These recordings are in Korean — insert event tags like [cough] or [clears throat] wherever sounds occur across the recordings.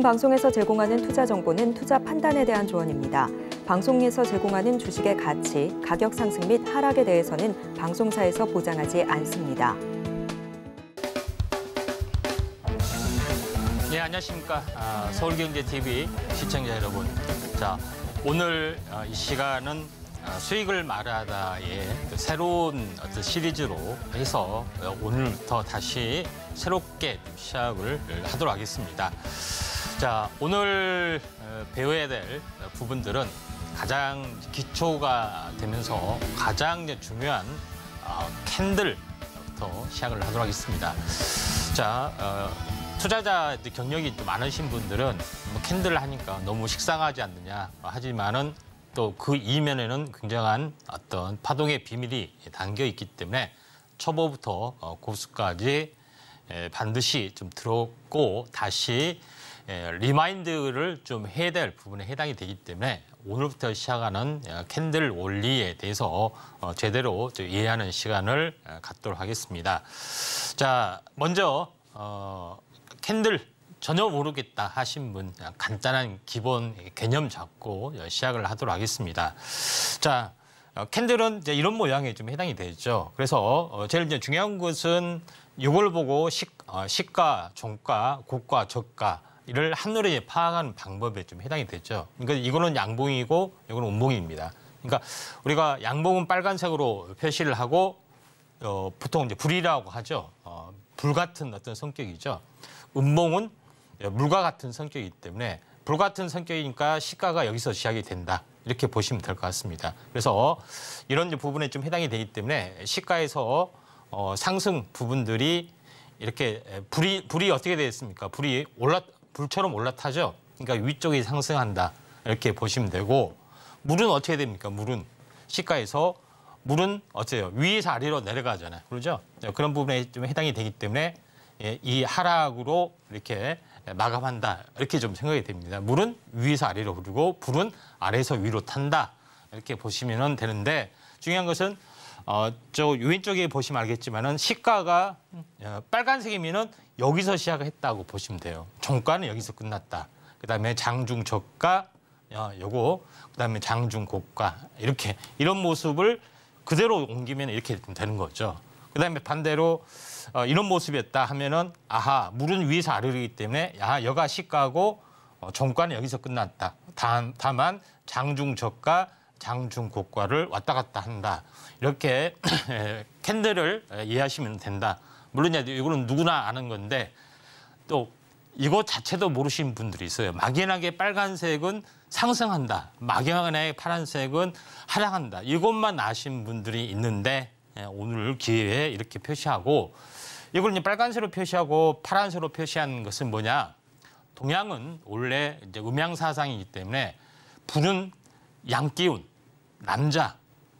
본 방송에서 제공하는 투자 정보는 투자 판단에 대한 조언입니다. 방송에서 제공하는 주식의 가치, 가격 상승 및 하락에 대해서는 방송사에서 보장하지 않습니다. 네, 안녕하십니까. 아, 서울경제TV 시청자 여러분. 자, 오늘 아, 이 시간은 아, 수익을 말하다의 그 새로운 어떤 시리즈로 해서 오늘부터 다시 새롭게 시작을 하도록 하겠습니다. 자, 오늘 어, 배워야 될 부분들은 가장 기초가 되면서 가장 중요한 어, 캔들부터 시작을 하도록 하겠습니다. 자, 어, 투자자 경력이 많으신 분들은 뭐 캔들 하니까 너무 식상하지 않느냐 뭐 하지만은 또 그 이면에는 굉장한 어떤 파동의 비밀이 담겨 있기 때문에 초보부터 고수까지 반드시 좀 들었고 다시 예, 리마인드를 좀 해야 될 부분에 해당이 되기 때문에 오늘부터 시작하는 예, 캔들 원리에 대해서 어, 제대로 이해하는 시간을 어, 갖도록 하겠습니다. 자, 먼저 어, 캔들 전혀 모르겠다 하신 분 간단한 기본 개념 잡고 시작을 하도록 하겠습니다. 자, 캔들은 이런 모양에 좀 해당이 되죠. 그래서 제일 중요한 것은 이걸 보고 식, 시가, 종가, 고가, 저가 이를 한눈에 파악하는 방법에 좀 해당이 되죠. 그러니까 이거는 양봉이고 이건온 운봉입니다. 그러니까 우리가 양봉은 빨간색으로 표시를 하고 어, 보통 이제 불이라고 하죠. 어, 불 같은 어떤 성격이죠. 음봉은 예, 물과 같은 성격이기 때문에 불 같은 성격이니까 시가가 여기서 시작이 된다. 이렇게 보시면 될 것 같습니다. 그래서 이런 부분에 좀 해당이 되기 때문에 시가에서 어, 상승 부분들이 이렇게 불이 불이 어떻게 되어 있습니까? 불이 올랐 불처럼 올라타죠. 그러니까 위쪽이 상승한다. 이렇게 보시면 되고 물은 어떻게 됩니까? 물은 시가에서 물은 어째요? 위에서 아래로 내려가잖아요. 그러죠? 네, 그런 부분에 좀 해당이 되기 때문에 예, 이 하락으로 이렇게 마감한다. 이렇게 좀 생각이 됩니다. 물은 위에서 아래로 흐르고 불은 아래에서 위로 탄다. 이렇게 보시면 되는데 중요한 것은 어, 저 왼쪽에 보시면 알겠지만은 시가가 어, 빨간색이면은 여기서 시작했다고 을 보시면 돼요. 종가는 여기서 끝났다. 그다음에 장중 저가 어, 요거 그다음에 장중 고가 이렇게 이런 모습을 그대로 옮기면 이렇게 되는 거죠. 그다음에 반대로 어, 이런 모습이었다 하면은 아하 물은 위에서 아래로기 때문에 야 여가 시가고 어, 종가는 여기서 끝났다. 다, 다만 장중 저가 장중곡과를 왔다 갔다 한다. 이렇게 [clears throat] 캔들을 이해하시면 된다. 물론 이거는 누구나 아는 건데 또 이거 자체도 모르시는 분들이 있어요. 막연하게 빨간색은 상승한다. 막연하게 파란색은 하락한다. 이것만 아신 분들이 있는데 예, 오늘 기회에 이렇게 표시하고 이걸 이제 빨간색으로 표시하고 파란색으로 표시한 것은 뭐냐? 동양은 원래 이제 음양 사상이기 때문에 불은 양기운, 남자,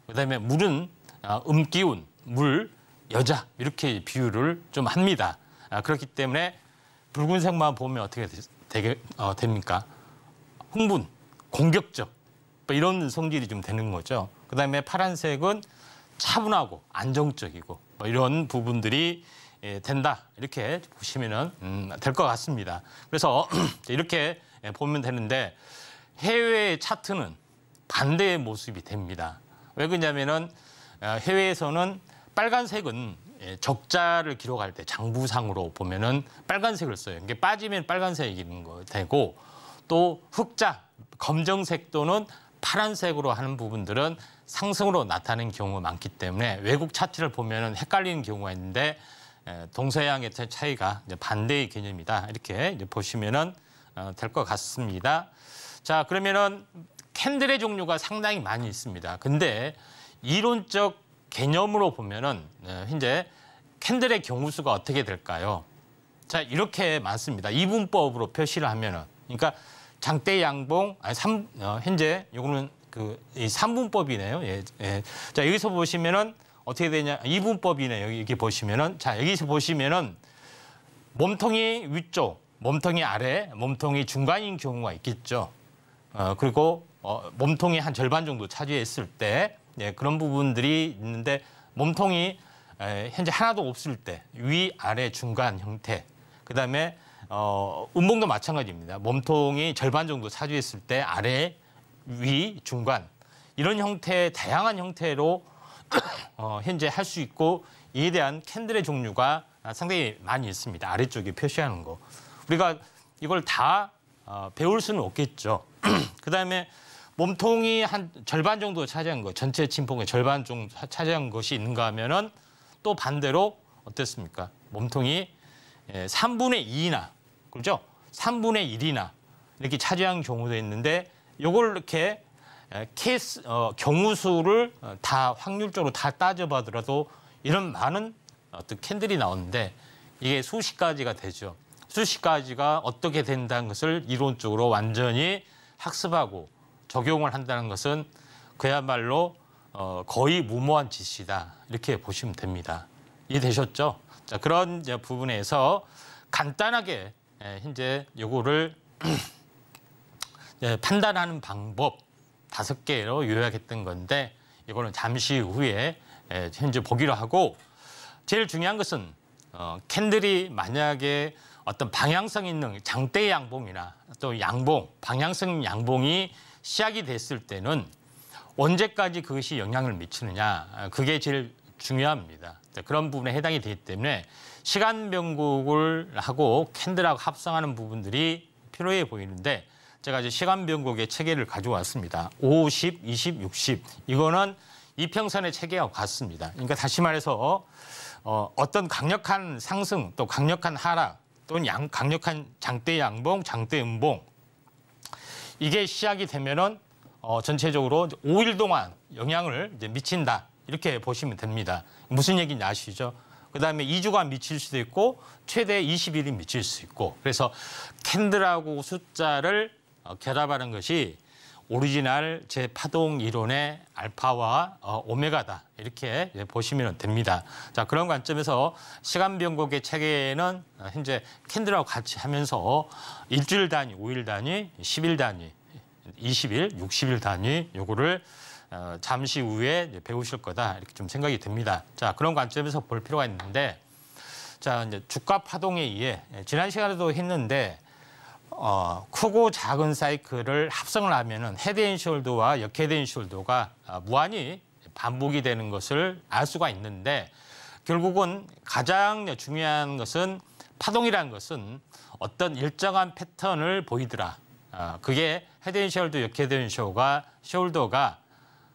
그다음에 물은 아, 음기운, 물, 여자 이렇게 비유를좀 합니다. 아, 그렇기 때문에 붉은색만 보면 어떻게 되게, 어, 됩니까? 흥분, 공격적 뭐 이런 성질이 좀 되는 거죠. 그다음에 파란색은 차분하고 안정적이고 뭐 이런 부분들이 예, 된다 이렇게 보시면 음, 될것 같습니다. 그래서 [clears throat] 이렇게 예, 보면 되는데 해외 차트는 반대의 모습이 됩니다. 왜 그러냐면은 어, 해외에서는 빨간색은 예, 적자를 기록할 때 장부상으로 보면은 빨간색을 써요. 이게 빠지면 빨간색이 되고 또 흑자 검정색 또는 파란색으로 하는 부분들은 상승으로 나타나는 경우가 많기 때문에 외국 차트를 보면은 헷갈리는 경우가 있는데 예, 동서양의 차이가 반대의 개념이다 이렇게 보시면은 어, 될것 같습니다. 자 그러면은 캔들의 종류가 상당히 많이 있습니다. 근데 이론적 개념으로 보면은 현재 네, 캔들의 경우수가 어떻게 될까요? 자 이렇게 많습니다. 이분법으로 표시를 하면은 그러니까 장대 양봉 아니 삼 어, 현재 요거는 그이 삼분법이네요. 예, 예. 자 여기서 보시면은 어떻게 되냐 이분법이네 여기 이렇게 보시면은 자 여기서 보시면은 몸통이 위쪽, 몸통이 아래, 몸통이 중간인 경우가 있겠죠. 어, 그리고 어, 몸통이한 절반 정도 차지했을 때 예, 그런 부분들이 있는데 몸통이 에, 현재 하나도 없을 때 위, 아래, 중간 형태 그다음에 어, 운동도 마찬가지입니다. 몸통이 절반 정도 차지했을 때 아래, 위, 중간 이런 형태의 다양한 형태로 [clears throat] 어, 현재 할 수 있고 이에 대한 캔들의 종류가 상당히 많이 있습니다. 아래쪽에 표시하는 거. 우리가 이걸 다 어, 배울 수는 없겠죠. [clears throat] 그다음에 몸통이 한 절반 정도 차지한 거, 전체 침봉의 절반 정도 차지한 것이 있는가 하면은 또 반대로 어땠습니까? 몸통이 3분의 예, 2나, 그렇죠? 3분의 1이나 이렇게 차지한 경우도 있는데 요걸 이렇게 예, 케이스 어, 경우 수를 어, 다 확률적으로 다 따져봐더라도 이런 많은 어떤 캔들이 나오는데 이게 수십 가지가 되죠. 수십 가지가 어떻게 된다는 것을 이론적으로 완전히 학습하고 적용을 한다는 것은 그야말로 어, 거의 무모한 짓이다 이렇게 보시면 됩니다. 이해되셨죠? 자, 그런 이제 부분에서 간단하게 현재 예, 요거를 [clears throat] 예, 판단하는 방법 다섯 개로 요약했던 건데 이거는 잠시 후에 예, 현재 보기로 하고 제일 중요한 것은 어, 캔들이 만약에 어떤 방향성 있는 장대 양봉이나 또 양봉, 방향성 양봉이 시작이 됐을 때는 언제까지 그것이 영향을 미치느냐 그게 제일 중요합니다. 그런 부분에 해당이 되기 때문에 시간 변곡을 하고 캔들하고 합성하는 부분들이 필요해 보이는데 제가 이제 시간 변곡의 체계를 가져왔습니다. 50, 20, 60 이거는 이평선의 체계와 같습니다. 그러니까 다시 말해서 어, 어떤 강력한 상승 또 강력한 하락 또는 양, 강력한 장대 양봉, 장대 음봉 이게 시작이 되면은 어, 전체적으로 5일 동안 영향을 미친다 이렇게 보시면 됩니다. 무슨 얘기인지 아시죠? 그다음에 2주간 미칠 수도 있고 최대 20일이 미칠 수 있고 그래서 캔들하고 숫자를 어, 결합하는 것이 오리지널 제 파동 이론의 알파와 어, 오메가다 이렇게 보시면 됩니다. 자 그런 관점에서 시간 변곡의 체계는 어, 현재 캔들하고 같이 하면서 일주일 단위, 5일 단위, 10일 단위, 20일, 60일 단위 요거를 어, 잠시 후에 배우실 거다 이렇게 좀 생각이 됩니다. 자 그런 관점에서 볼 필요가 있는데 자 이제 주가 파동에 의해 예, 지난 시간에도 했는데 어, 크고 작은 사이클을 합성을 하면은 헤드앤 숄더와 역헤드앤 숄더가 어, 무한히 반복이 되는 것을 알 수가 있는데 결국은 가장 중요한 것은 파동이라는 것은 어떤 일정한 패턴을 보이더라. 어, 그게 헤드앤 숄더, 역헤드앤 숄더가 숄더가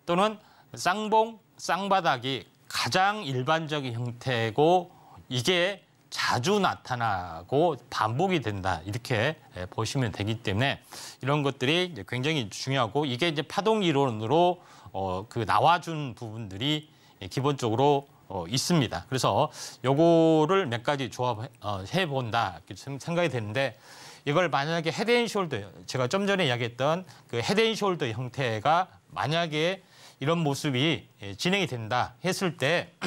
또는 쌍봉, 쌍바닥이 가장 일반적인 형태고 이게 자주 나타나고 반복이 된다 이렇게 예, 보시면 되기 때문에 이런 것들이 굉장히 중요하고 이게 이제 파동 이론으로 어, 그 나와준 부분들이 예, 기본적으로 어, 있습니다. 그래서 요거를 몇 가지 조합해 어, 본다 이렇게 생각이 되는데 이걸 만약에 헤드앤숄더 제가 좀 전에 이야기했던 그 헤드앤숄더 형태가 만약에 이런 모습이 예, 진행이 된다 했을 때 [clears throat]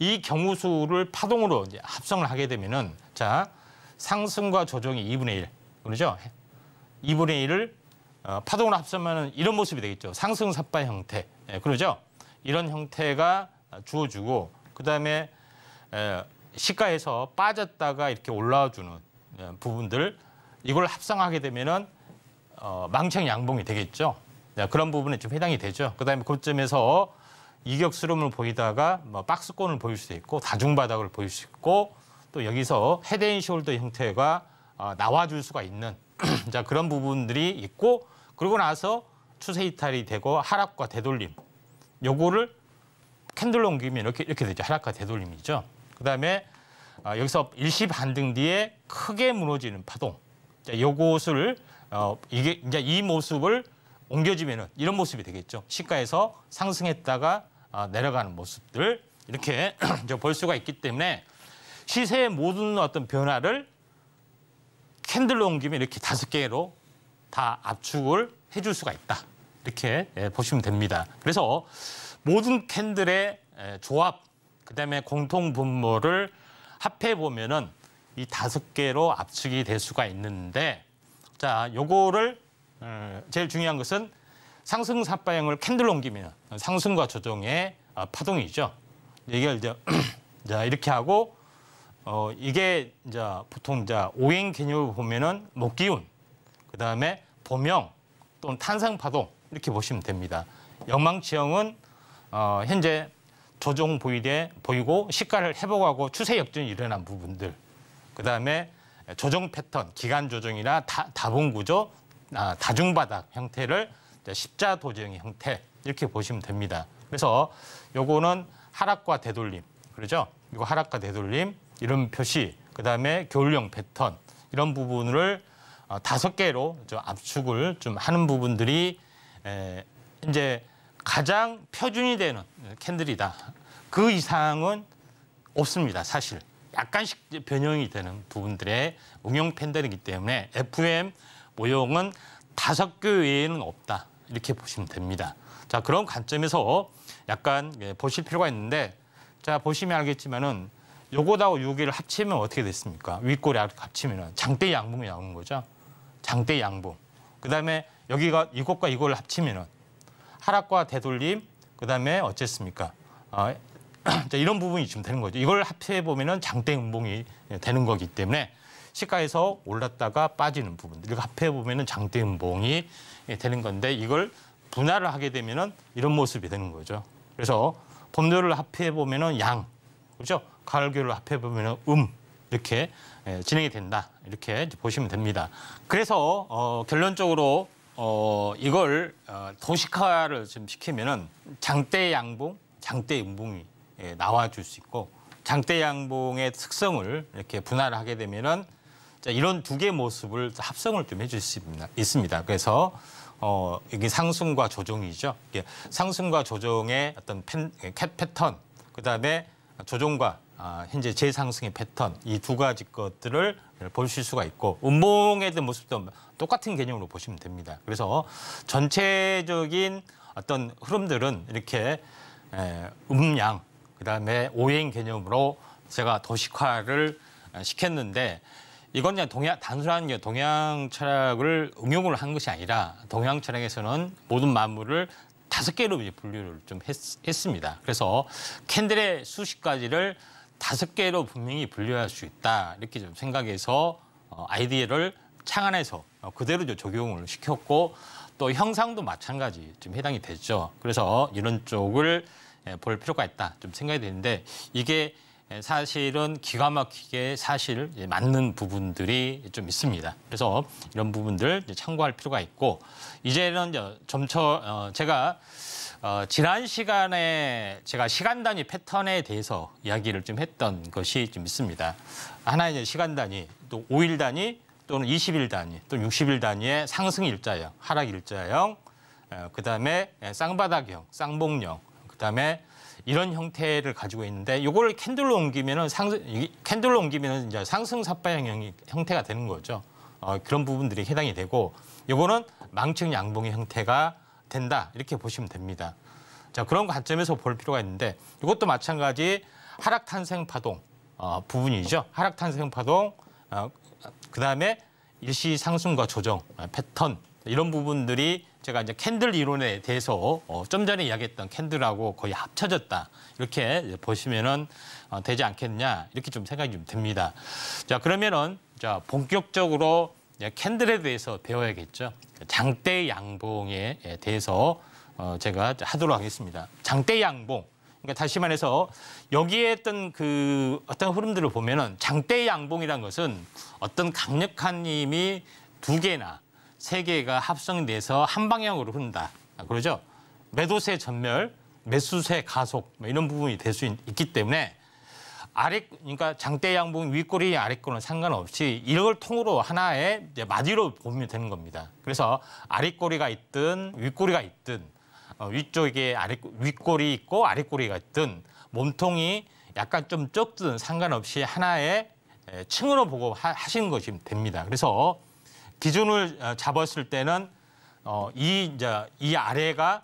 이 경우 수를 파동으로 이제 합성을 하게 되면은 자 상승과 조정이 2분의 1 그러죠? 2분의 1을 어, 파동으로 합성하면 이런 모습이 되겠죠. 상승 삿발 형태 예, 그러죠? 이런 형태가 주어지고 그다음에 시가에서 빠졌다가 이렇게 올라와주는 예, 부분들 이걸 합성하게 되면은 어, 망청 양봉이 되겠죠. 예, 그런 부분에 좀 해당이 되죠. 그다음에 그점에서 이격스러움을 보이다가 뭐 박스권을 보일 수도 있고 다중바닥을 보일 수 있고 또 여기서 헤드앤숄더 형태가 어, 나와줄 수가 있는 [clears throat] 자 그런 부분들이 있고 그러고 나서 추세 이탈이 되고 하락과 되돌림 요거를 캔들로 옮기면 이렇게 이렇게 되죠 하락과 되돌림이죠 그다음에 어, 여기서 일시 반등 뒤에 크게 무너지는 파동 자, 요것을 어, 이게 이제 이 모습을 옮겨지면은 이런 모습이 되겠죠 시가에서 상승했다가 아, 내려가는 모습들 이렇게 [clears throat] 볼 수가 있기 때문에 시세의 모든 어떤 변화를 캔들로 옮기면 이렇게 다섯 개로 다 압축을 해줄 수가 있다. 이렇게 예, 보시면 됩니다. 그래서 모든 캔들의 예, 조합, 그다음에 공통 분모를 합해 보면은 이 다섯 개로 압축이 될 수가 있는데, 자, 요거를 음, 제일 중요한 것은 상승 사파향을 캔들로 옮기면 상승과 조정의 아, 파동이죠. 이게 이제 [clears throat] 자 이렇게 하고 어 이게 이제 보통 이제 오행 개념을 보면은 목기운 그다음에 범영 또는 탄상 파동 이렇게 보시면 됩니다. 영망지형은 어 현재 조종 보이대 보이고 시가를 회복하고 추세 역전이 일어난 부분들 그다음에 조정 패턴 기간 조정이나 다, 다분 구조 아, 다중바닥 형태를 네, 십자 도형의 형태 이렇게 보시면 됩니다. 그래서 요거는 하락과 되돌림 그러죠? 이거 하락과 되돌림 이런 표시 그다음에 교울형 패턴 이런 부분을 어, 다섯 개로 좀 압축을 좀 하는 부분들이 이제 가장 표준이 되는 캔들이다. 그 이상은 없습니다, 사실. 약간씩 변형이 되는 부분들의 응용 팬들이기 때문에 FM 모형은 다섯 교 외에는 없다. 이렇게 보시면 됩니다. 자, 그런 관점에서 약간 예, 보실 필요가 있는데 자, 보시면 알겠지만은 요거하고 요기를 합치면 어떻게 됐습니까? 윗골이 합치면은 장대 양봉이 나오는 거죠. 장대 양봉. 그다음에 여기가 이것과 이걸 합치면은 하락과 되돌림 그다음에 어쨌습니까? 어, [clears throat] 자, 이런 부분이 지금 되는 거죠. 이걸 합해 보면은 장대 음봉이 예, 되는 거기 때문에 시가에서 올랐다가 빠지는 부분들 이거 합해 보면은 장대음봉이 되는 건데 이걸 분할을 하게 되면은 이런 모습이 되는 거죠. 그래서 봄교를 합해 보면은 양, 그렇죠? 가을교를 합해 보면은 음 이렇게 예, 진행이 된다 이렇게 보시면 됩니다. 그래서 어, 결론적으로 어, 이걸 어, 도식화를 지 시키면은 장대 양봉, 장대 음봉이 예, 나와줄 수 있고 장대 양봉의 특성을 이렇게 분할하게 되면은 자, 이런 두 개의 모습을 합성을 좀 해줄 수 있습니다. 그래서 어, 이게 상승과 조정이죠. 이게 상승과 조정의 어떤 팬, 캣 패턴, 그다음에 조정과 아, 현재 재상승의 패턴 이 두 가지 것들을 보실 수가 있고 운봉에 대한 모습도 똑같은 개념으로 보시면 됩니다. 그래서 전체적인 어떤 흐름들은 이렇게 에, 음양 그다음에 오행 개념으로 제가 도식화를 시켰는데 이건 그냥 동양 단순한 그 동양 철학을 응용을 한 것이 아니라 동양 철학에서는 모든 만물을 다섯 개로 이제 분류를 좀 했, 했습니다. 그래서 캔들의 수십 가지를 다섯 개로 분명히 분류할 수 있다 이렇게 좀 생각해서 어, 아이디어를 창안해서 어, 그대로 적용을 시켰고 또 형상도 마찬가지 좀 해당이 됐죠 그래서 이런 쪽을 예, 볼 필요가 있다 좀 생각이 되는데 이게 예, 사실은 기가 막히게 사실 맞는 부분들이 좀 있습니다. 그래서 이런 부분들 참고할 필요가 있고 이제는 점차 어, 제가 어, 지난 시간에 제가 시간 단위 패턴에 대해서 이야기를 좀 했던 것이 좀 있습니다. 하나 의 시간 단위, 또 5일 단위, 또는 20일 단위, 또는 60일 단위의 상승 일자형, 하락 일자형, 어, 그다음에 쌍바닥형, 쌍봉형, 그다음에 이런 형태를 가지고 있는데 이걸 캔들로 옮기면은 상승 캔들로 옮기면은 이제 상승 삽바 형 형태가 되는 거죠. 어, 그런 부분들이 해당이 되고 요거는 망측 양봉의 형태가 된다 이렇게 보시면 됩니다. 자 그런 관점에서 볼 필요가 있는데 이것도 마찬가지 하락 탄생 파동 어, 부분이죠. 하락 탄생 파동 어, 그 다음에 일시 상승과 조정 어, 패턴 이런 부분들이 제가 이제 캔들 이론에 대해서 어, 좀 전에 이야기했던 캔들하고 거의 합쳐졌다. 이렇게 보시면은 어, 되지 않겠냐. 이렇게 좀 생각이 좀 듭니다. 자, 그러면은 자, 본격적으로 캔들에 대해서 배워야겠죠. 장대 양봉에 예, 대해서 어, 제가 하도록 하겠습니다. 장대 양봉. 그러니까 다시 말해서 여기에 했던 그 어떤 흐름들을 보면은 장대 양봉이란 것은 어떤 강력한 힘이 두 개나 세 개가 합성돼서 한 방향으로 흐른다. 아, 그러죠? 매도세 전멸, 매수세 가속 뭐 이런 부분이 될 수 있기 때문에 아래 그러니까 장대 양봉 윗꼬리 아래꼬는 상관없이 이걸 통으로 하나의 마디로 보면 되는 겁니다. 그래서 아래꼬리가 있든 윗꼬리가 있든 어, 위쪽에 아래 윗꼬리 있고 아래꼬리가 있든 몸통이 약간 좀 적든 상관없이 하나의 층으로 보고 하, 하시는 것이 됩니다. 그래서 기준을 어, 잡았을 때는 어, 이, 이제 이 아래가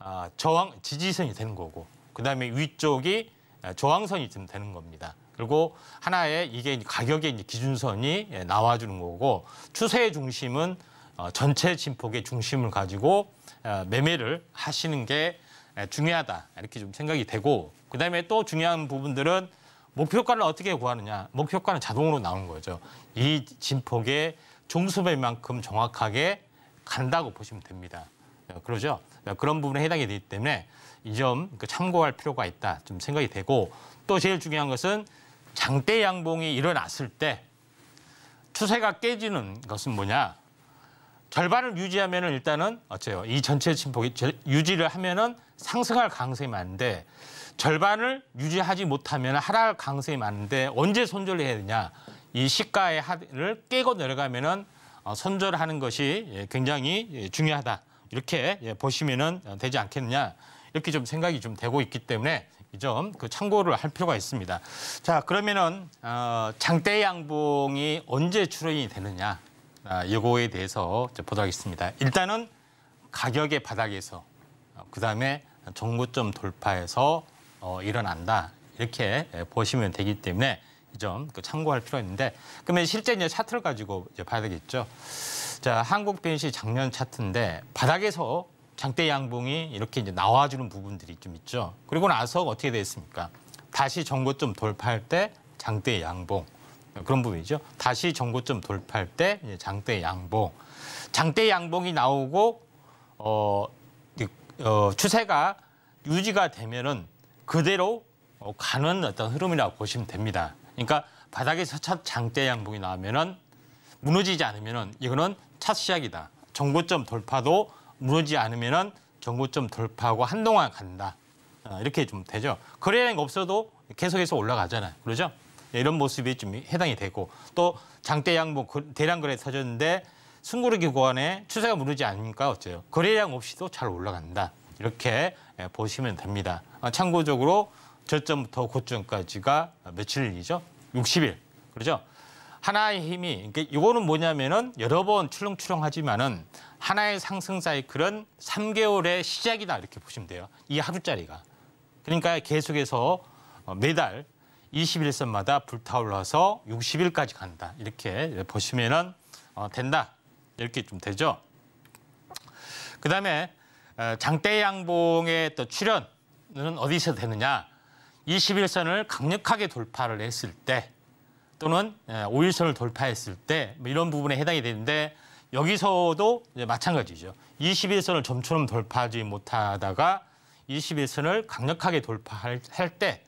아, 저항 지지선이 되는 거고 그다음에 위쪽이 아, 저항선이 되는 겁니다. 그리고 하나의 이게 가격의 기준선이 예, 나와주는 거고 추세의 중심은 어, 전체 진폭의 중심을 가지고 아, 매매를 하시는 게 아, 중요하다 이렇게 좀 생각이 되고 그다음에 또 중요한 부분들은 목표가를 어떻게 구하느냐 목표가는 자동으로 나오는 거죠 이 진폭의 종수배만큼 정확하게 간다고 보시면 됩니다. 어, 그러죠? 어, 그런 부분에 해당이 되기 때문에 이점 그 참고할 필요가 있다 좀 생각이 되고 또 제일 중요한 것은 장대 양봉이 일어났을 때 추세가 깨지는 것은 뭐냐? 절반을 유지하면 일단은 어째요? 이 전체 침폭이 유지를 하면 은 상승할 가능성이 많은데 절반을 유지하지 못하면 하락할 가능성이 많은데 언제 손절 해야 되냐? 이 시가의 하를 깨고 내려가면은 손절하는 어, 것이 예, 굉장히 예, 중요하다. 이렇게 예, 보시면은 어, 되지 않겠느냐. 이렇게 좀 생각이 좀 되고 있기 때문에 이 점 그 참고를 할 필요가 있습니다. 자, 그러면은 어, 장대 양봉이 언제 출현이 되느냐. 아, 이거에 대해서 보도록 하겠습니다. 일단은 가격의 바닥에서 어, 그다음에 종고점돌파해서 어, 일어난다. 이렇게 보시면 되기 때문에 그점 참고할 필요가 있는데 그러면 실제 이제 차트를 가지고 이제 봐야 되겠죠. 자, 한국 변시 작년 차트인데 바닥에서 장대 양봉이 이렇게 이제 나와주는 부분들이 좀 있죠. 그리고 나서 어떻게 됐습니까? 다시 전고점 돌파할 때 장대 양봉 그런 부분이죠. 다시 전고점 돌파할 때 이제 장대 양봉, 장대 양봉이 나오고 어, 어 추세가 유지가 되면은 그대로 어, 가는 어떤 흐름이라고 보시면 됩니다. 그러니까 바닥에 첫 장대 양봉이 나오면은 무너지지 않으면은 이거는 첫 시작이다. 정고점 돌파도 무너지지 않으면은 정고점 돌파하고 한동안 간다. 어, 이렇게 좀 되죠. 거래량 이 없어도 계속해서 올라가잖아요. 그러죠? 예, 이런 모습이 좀 해당이 되고 또 장대 양봉 대량 거래 터졌는데 순고르기 구간에 추세가 무너지 않으니까 어째요? 거래량 없이도 잘 올라간다. 이렇게 예, 보시면 됩니다. 아, 참고적으로 저점부터 고점까지가 며칠이죠? 60일. 그렇죠? 하나의 힘이 그러니까 이거는 뭐냐면은 여러 번 출렁출렁하지만은 하나의 상승 사이클은 3개월의 시작이다 이렇게 보시면 돼요. 이 하루짜리가. 그러니까 계속해서 어, 매달 21선마다 불타올라서 60일까지 간다. 이렇게 보시면은 어, 된다. 이렇게 좀 되죠. 그다음에 어, 장대 양봉의 또출연은 어디서 되느냐? 21선을 강력하게 돌파를 했을 때 또는 5일선을 예, 돌파했을 때 뭐 이런 부분에 해당이 되는데 여기서도 마찬가지죠. 21선을 점처럼 돌파하지 못하다가 21선을 강력하게 돌파할 때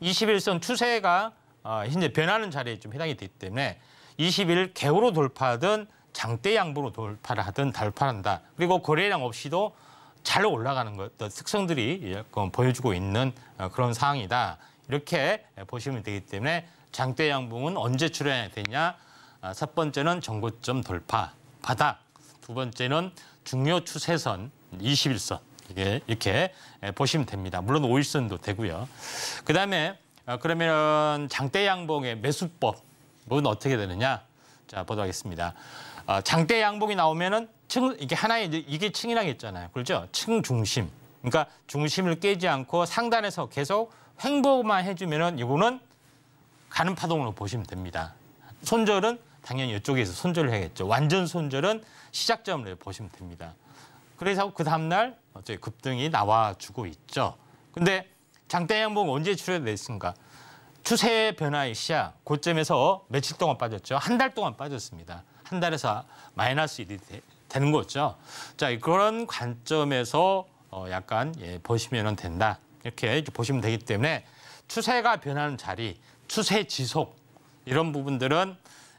21선 추세가 어, 현재 변하는 자리에 좀 해당이 되기 때문에 2 0 개호로 돌파하든 장대 양보로 돌파를 하든 돌파한다. 그리고 거래량 없이도 잘 올라가는 것, 특성들이 예, 그 보여주고 있는 어, 그런 상황이다. 이렇게 보시면 되기 때문에 장대 양봉은 언제 출현해야 되냐? 아, 첫 번째는 정고점 돌파, 바닥. 두 번째는 중요 추세선, 21선. 이게 이렇게 예, 보시면 됩니다. 물론 5일선도 되고요. 그다음에 어, 그러면 장대 양봉의 매수법은 어떻게 되느냐? 자, 보도록 하겠습니다. 아, 장대 양봉이 나오면은 층 이게 하나의 이게 층이라고 잖아요 그렇죠? 층 중심. 그러니까 중심을 깨지 않고 상단에서 계속 횡보만 해주면은 이거는 가는 파동으로 보시면 됩니다. 손절은 당연히 이쪽에서 손절을 해야겠죠. 완전 손절은 시작점으로 보시면 됩니다. 그래서 그 다음날 어째 급등이 나와주고 있죠. 근데 장대 양봉 언제 출현됐습니까? 추세 변화의 시작 고점에서 며칠 동안 빠졌죠. 한 달 동안 빠졌습니다. 한 달에서 마이너스 1이 되, 는 거죠. 자, 그런 관점에서 어, 약간 예, 보시면 된다. 이렇게 보시면 되기 때문에 추세가 변하는 자리, 추세 지속 이런 부분들은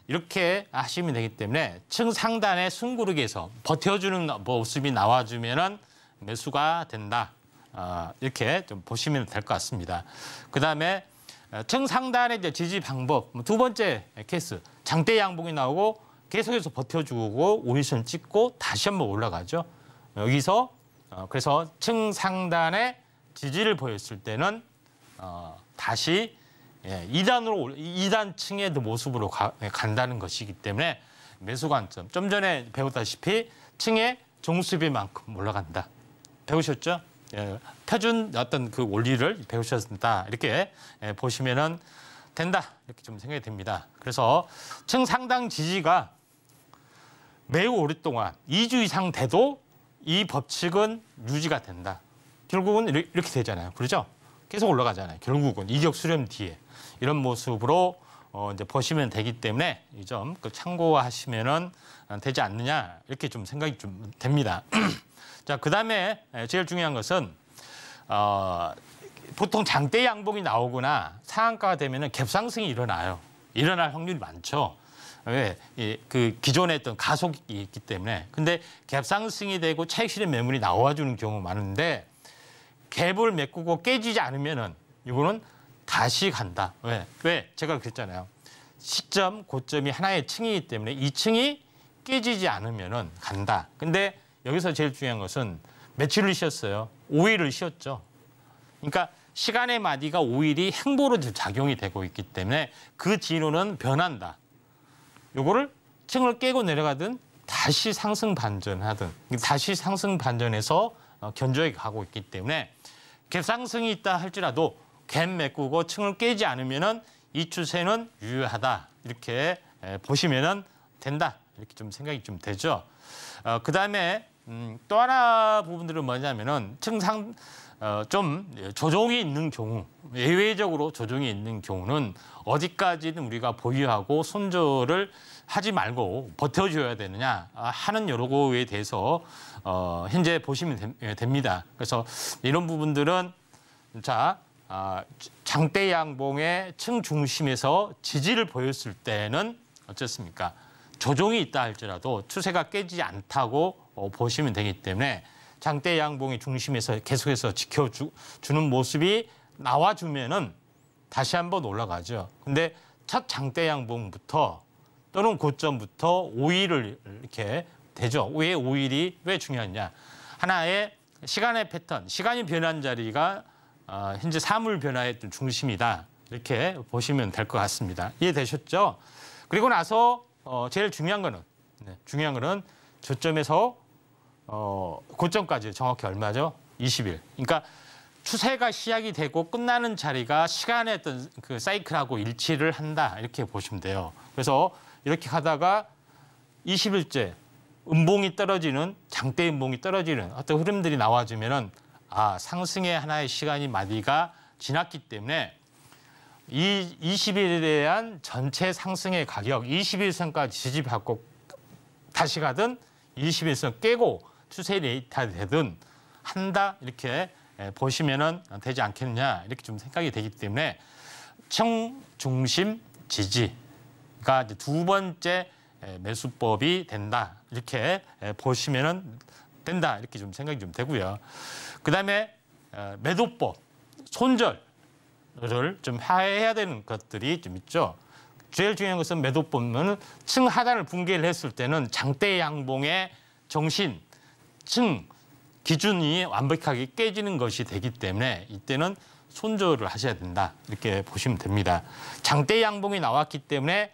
이렇게 하시면 되기 때문에 층 상단의 숨구르기에서 버텨주는 모습이 나와주면은 매수가 된다. 어, 이렇게 좀 보시면 될 것 같습니다. 그 다음에 어, 층 상단의 지지 방법 뭐 두 번째 케이스 장대 양봉이 나오고 계속해서 버텨주고 오일선 찍고 다시 한번 올라가죠. 여기서 어, 그래서 층 상단에 지지를 보였을 때는 어, 다시 예, 2단으로 2단층의 그 모습으로 가, 예, 간다는 것이기 때문에 매수 관점. 좀 전에 배웠다시피 층의 종수비만큼 올라간다. 배우셨죠? 예, 표준 어떤 그 원리를 배우셨다. 이렇게 예, 보시면은 된다. 이렇게 좀 생각이 됩니다. 그래서 층 상당 지지가 매우 오랫동안 2주 이상 돼도 이 법칙은 유지가 된다. 결국은 이렇게 되잖아요. 그렇죠? 계속 올라가잖아요. 결국은 이적 수렴 뒤에 이런 모습으로 어 이제 보시면 되기 때문에 이 점 그 참고하시면은 되지 않느냐 이렇게 좀 생각이 좀 됩니다. [clears throat] 자 그다음에 제일 중요한 것은 어 보통 장대 양봉이 나오거나 상한가가 되면은 갭상승이 일어나요. 일어날 확률이 많죠. 왜? 예, 그 기존에 했던 가속이 있기 때문에. 근데 갭상승이 되고 차익실현 매물이 나와주는 경우 많은데 갭을 메꾸고 깨지지 않으면은 이거는 다시 간다. 왜? 왜? 제가 그랬잖아요. 시점, 고점이 하나의 층이기 때문에 이 층이 깨지지 않으면은 간다. 근데 여기서 제일 중요한 것은 며칠을 쉬었어요. 5일을 쉬었죠. 그러니까 시간의 마디가 5일이 행보로 작용이 되고 있기 때문에 그 진호는 변한다. 요거를 층을 깨고 내려가든 다시 상승 반전하든 다시 상승 반전해서 어, 견조해 가고 있기 때문에 갭상승이 있다 할지라도 갭 메꾸고 층을 깨지 않으면 이 추세는 유효하다 이렇게 보시면 된다 이렇게 좀 생각이 좀 되죠. 어, 그다음에 음, 또 하나 부분들은 뭐냐면은 증상 어, 좀 조종이 있는 경우, 예외적으로 조종이 있는 경우는 어디까지는 우리가 보유하고 손절을 하지 말고 버텨줘야 되느냐 아, 하는 여러 거에 대해서 어, 현재 보시면 예, 됩니다. 그래서 이런 부분들은 자 아, 장대 양봉의 층 중심에서 지지를 보였을 때는 어쨌습니까? 조종이 있다 할지라도 추세가 깨지지 않다고 어, 보시면 되기 때문에 장대 양봉의 중심에서 계속해서 지켜주는 모습이 나와주면은 다시 한번 올라가죠. 근데 첫 장대 양봉부터 또는 고점부터 5일을 이렇게 되죠. 왜 5일이 왜 중요하냐. 하나의 시간의 패턴, 시간이 변한 자리가 어, 현재 사물 변화의 중심이다. 이렇게 보시면 될 것 같습니다. 이해되셨죠? 그리고 나서 어, 제일 중요한 거는 네, 중요한 거는 저점에서 어, 고점까지 정확히 얼마죠? 20일. 그러니까 추세가 시작이 되고 끝나는 자리가 시간의 어떤 그 사이클하고 일치를 한다. 이렇게 보시면 돼요. 그래서 이렇게 가다가 20일째 음봉이 떨어지는 장대 음봉이 떨어지는 어떤 흐름들이 나와주면은 아, 상승의 하나의 시간이 마디가 지났기 때문에 이 20일에 대한 전체 상승의 가격 21선까지 지지받고 다시 가든 21선 깨고 추세 에이터되든 한다 이렇게 예, 보시면은 되지 않겠느냐 이렇게 좀 생각이 되기 때문에 청 중심 지지가 이제 두 번째 예, 매수법이 된다 이렇게 예, 보시면은 된다 이렇게 좀 생각이 좀 되고요. 그다음에 어, 매도법 손절을 좀해야 되는 것들이 좀 있죠. 제일 중요한 것은 매도법은 층 하단을 붕괴를 했을 때는 장대 양봉의 정신 층 기준이 완벽하게 깨지는 것이 되기 때문에 이때는 손절을 하셔야 된다. 이렇게 보시면 됩니다. 장대 양봉이 나왔기 때문에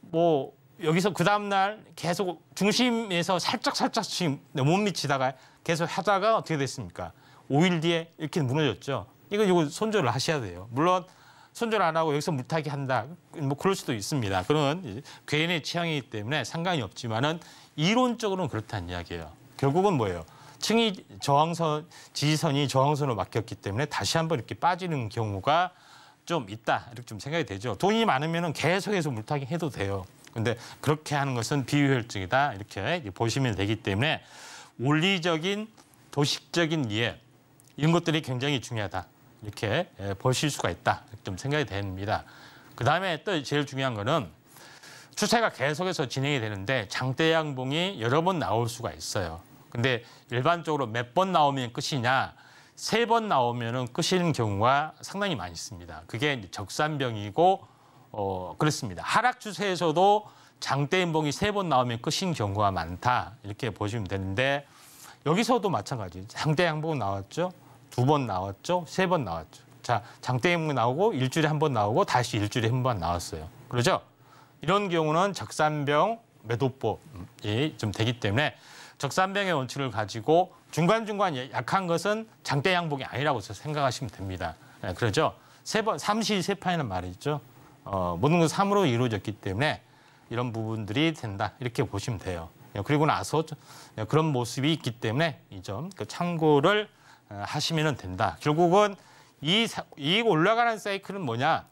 뭐 여기서 그 다음날 계속 중심에서 살짝살짝씩 지못 미치다가 계속 하다가 어떻게 됐습니까? 5일 뒤에 이렇게 무너졌죠. 이거 이거 손절을 하셔야 돼요. 물론 손절 안 하고 여기서 물타기 한다. 뭐 그럴 수도 있습니다. 그런 괴인의 취향이기 때문에 상관이 없지만은 이론적으로는 그렇다는 이야기예요. 결국은 뭐예요? 층이 저항선, 지지선이 저항선으로 막혔기 때문에 다시 한번 이렇게 빠지는 경우가 좀 있다 이렇게 좀 생각이 되죠. 돈이 많으면 계속해서 물타기 해도 돼요. 근데 그렇게 하는 것은 비효율적이다 이렇게 보시면 되기 때문에 원리적인 도식적인 이해 이런 것들이 굉장히 중요하다 이렇게 예, 보실 수가 있다 이렇게 좀 생각이 됩니다. 그다음에 또 제일 중요한 거는 추세가 계속해서 진행이 되는데 장대양봉이 여러 번 나올 수가 있어요. 근데 일반적으로 몇 번 나오면 끝이냐 세 번 나오면 끝인 경우가 상당히 많이 있습니다. 그게 적산병이고 어, 그렇습니다. 하락 추세에서도 장대양봉이세 번 나오면 끝인 경우가 많다 이렇게 보시면 되는데 여기서도 마찬가지 장대양봉 나왔죠. 두 번 나왔죠. 세 번 나왔죠. 자 장대양봉 나오고 일주일에 한 번 나오고 다시 일주일에 한 번 나왔어요. 그러죠? 이런 경우는 적산병 매도법이 좀 되기 때문에 적산병의 원칙을 가지고 중간중간 예, 약한 것은 장대 양복이 아니라고 생각하시면 됩니다. 네, 그러죠? 세 번, 삼시세판이라는 말이 있죠. 어, 모든 건 3으로 이루어졌기 때문에 이런 부분들이 된다. 이렇게 보시면 돼요. 예, 그리고 나서 그런 모습이 있기 때문에 이점 그 참고를 어, 하시면 된다. 결국은 이 이 올라가는 사이클은 뭐냐?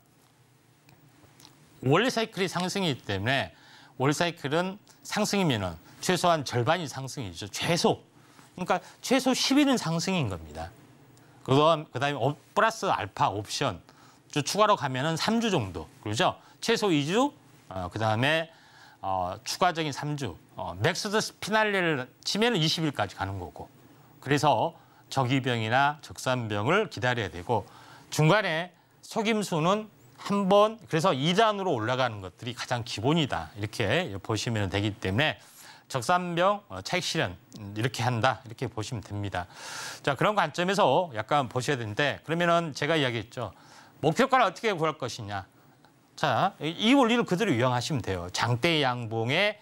원리 사이클이 상승이기 때문에 원리 사이클은 상승이면은 최소한 절반이 상승이죠. 최소. 그러니까 최소 1 0위는 상승인 겁니다. 그다음 그다음에 플러스 알파 옵션 추가로 가면은 3주 정도. 그러죠? 최소 2주 어, 그다음에 어, 추가적인 3주. 어, 맥스드 스 피날레를 치면 은 20일까지 가는 거고. 그래서 적이병이나 적산병을 기다려야 되고 중간에 속임수는 한번 그래서 2단으로 올라가는 것들이 가장 기본이다. 이렇게 보시면 되기 때문에 적산병 어, 차익 실현 음, 이렇게 한다. 이렇게 보시면 됩니다. 자, 그런 관점에서 약간 보셔야 되는데 그러면은 제가 이야기했죠. 목표가를 어떻게 구할 것이냐. 자, 이 원리를 그대로 유용하시면 돼요. 장대 양봉의